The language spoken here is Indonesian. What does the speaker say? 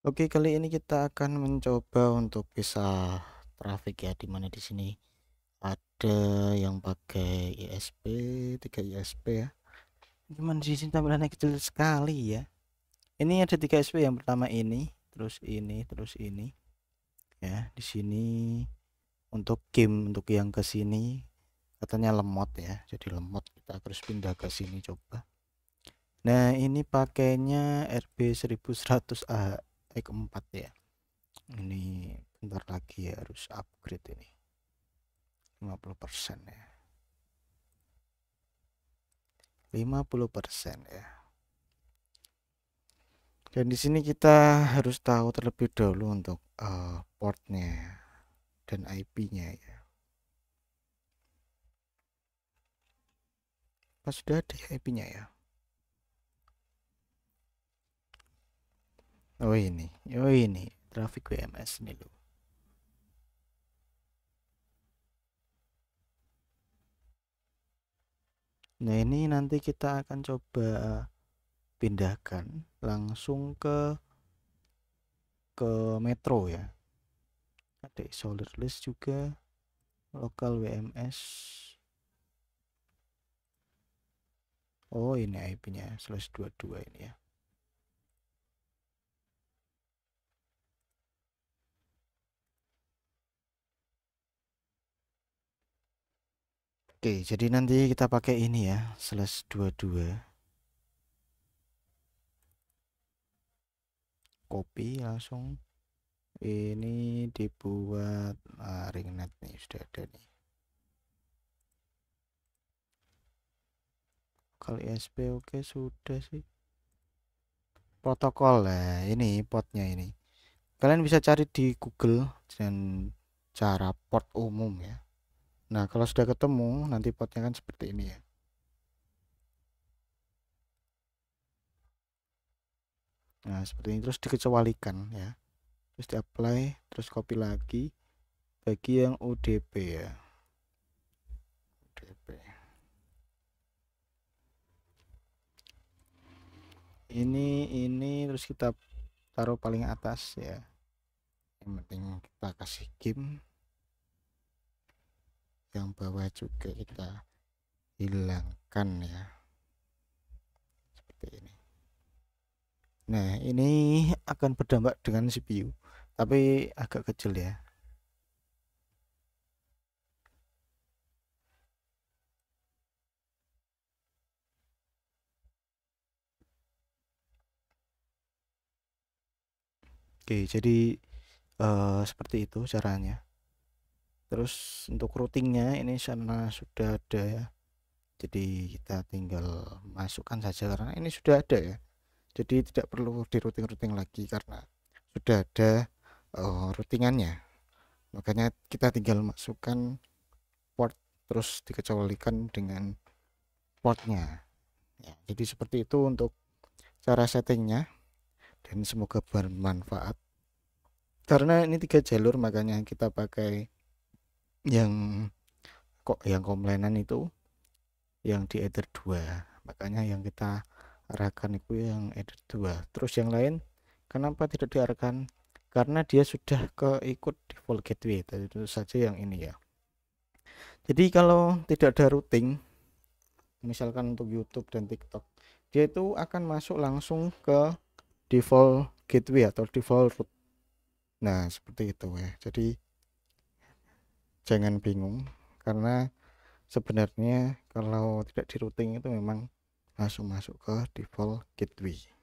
Oke, kali ini kita akan mencoba untuk bisa traffic ya di mana di sini ada yang pakai ISP 3 ISP ya. Cuman di sini tampilannya kecil sekali ya. Ini ada tiga ISP yang pertama ini, terus ini, terus ini. Ya, di sini untuk game untuk yang ke sini katanya lemot ya. Jadi lemot kita terus pindah ke sini coba. Nah, ini pakainya RB 1100 AHA eh keempat ya ini bentar lagi harus upgrade ini 50% ya 50% ya dan di sini kita harus tahu terlebih dahulu untuk uh, portnya ya dan IP-nya ya pas sudah ada IP-nya ya Oh ini, oh ini traffic WMS nih loh. Nah ini nanti kita akan coba pindahkan langsung ke ke metro ya. Ada solid list juga, lokal WMS. Oh ini IP-nya slash 22 ini ya. Oke, jadi nanti kita pakai ini ya, slash 22. Copy langsung. Ini dibuat ah, ringnet nih, sudah ada nih. Kalau ISP oke okay, sudah sih. Protokol lah, ini potnya ini. Kalian bisa cari di Google dan cara port umum ya. Nah, kalau sudah ketemu, nanti potnya kan seperti ini ya. Nah, seperti ini terus dikecualikan ya. Terus di apply, terus copy lagi bagi yang UDP ya. UDP. Ini ini terus kita taruh paling atas ya. Yang penting kita kasih game yang bawah juga kita hilangkan ya seperti ini nah ini akan berdampak dengan CPU tapi agak kecil ya Oke, jadi uh, seperti itu caranya terus untuk routingnya ini sana sudah ada ya jadi kita tinggal masukkan saja karena ini sudah ada ya jadi tidak perlu di routing-routing lagi karena sudah ada uh, routingannya makanya kita tinggal masukkan port terus dikecualikan dengan portnya ya, jadi seperti itu untuk cara settingnya dan semoga bermanfaat karena ini tiga jalur makanya kita pakai yang kok yang komplainan itu yang di ether 2 makanya yang kita arahkan itu yang ether 2 terus yang lain kenapa tidak diarahkan karena dia sudah keikut default gateway tadi itu saja yang ini ya jadi kalau tidak ada routing misalkan untuk YouTube dan TikTok dia itu akan masuk langsung ke default gateway atau default route nah seperti itu ya jadi jangan bingung karena sebenarnya kalau tidak di routing itu memang langsung masuk ke default gateway